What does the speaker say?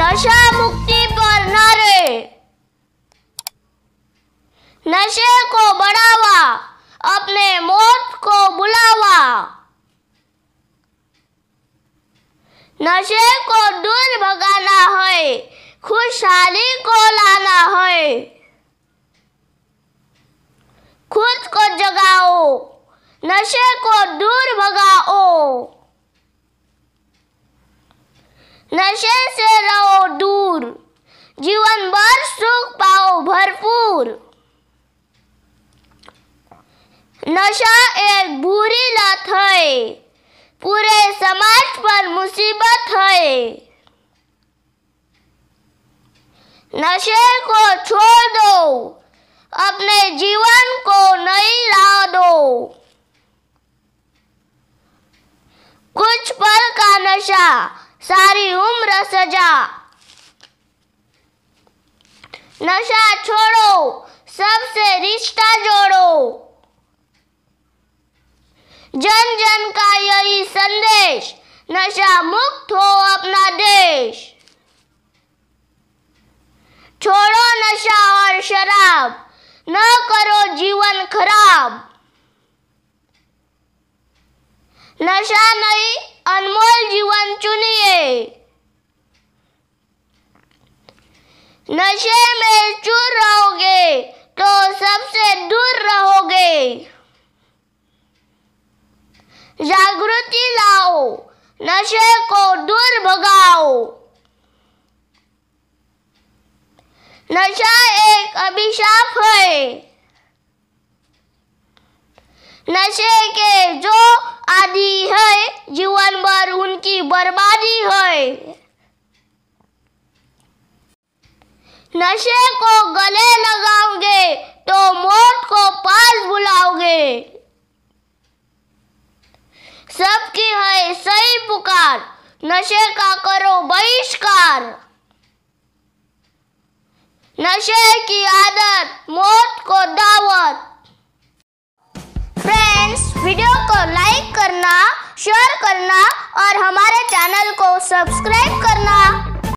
नशा मुक्ति पर नारे नशे को बढ़ावा अपने मौत को बुलावा नशे को दूर भगाना है खुशहाली को लाना है खुद को जगाओ नशे को दूर भगाओ नशे से रहो दूर जीवन भर सुख पाओ भरपूर नशा एक बुरी लत है पूरे समाज पर मुसीबत है नशे को छोड़ दो अपने जीवन को नई ला दो कुछ पल का नशा सारी उम्र सजा नशा छोड़ो सबसे रिश्ता जोड़ो जन जन का यही संदेश नशा मुक्त हो अपना देश छोड़ो नशा और शराब न करो जीवन खराब नशा नहीं अनमोल जीवन चुनिए नशे में चूर रहोगे तो सबसे दूर रहोगे जागृति लाओ नशे को दूर भगाओ नशा एक अभिशाप है नशे के जो आदि बर्बादी है नशे को गले लगाओगे तो मौत को पास बुलाओगे सबकी है सही पुकार नशे का करो बहिष्कार नशे की आदत मौत को दावत फ्रेंड्स वीडियो को लाइक करना शेयर करना और हमारे चैनल को सब्सक्राइब करना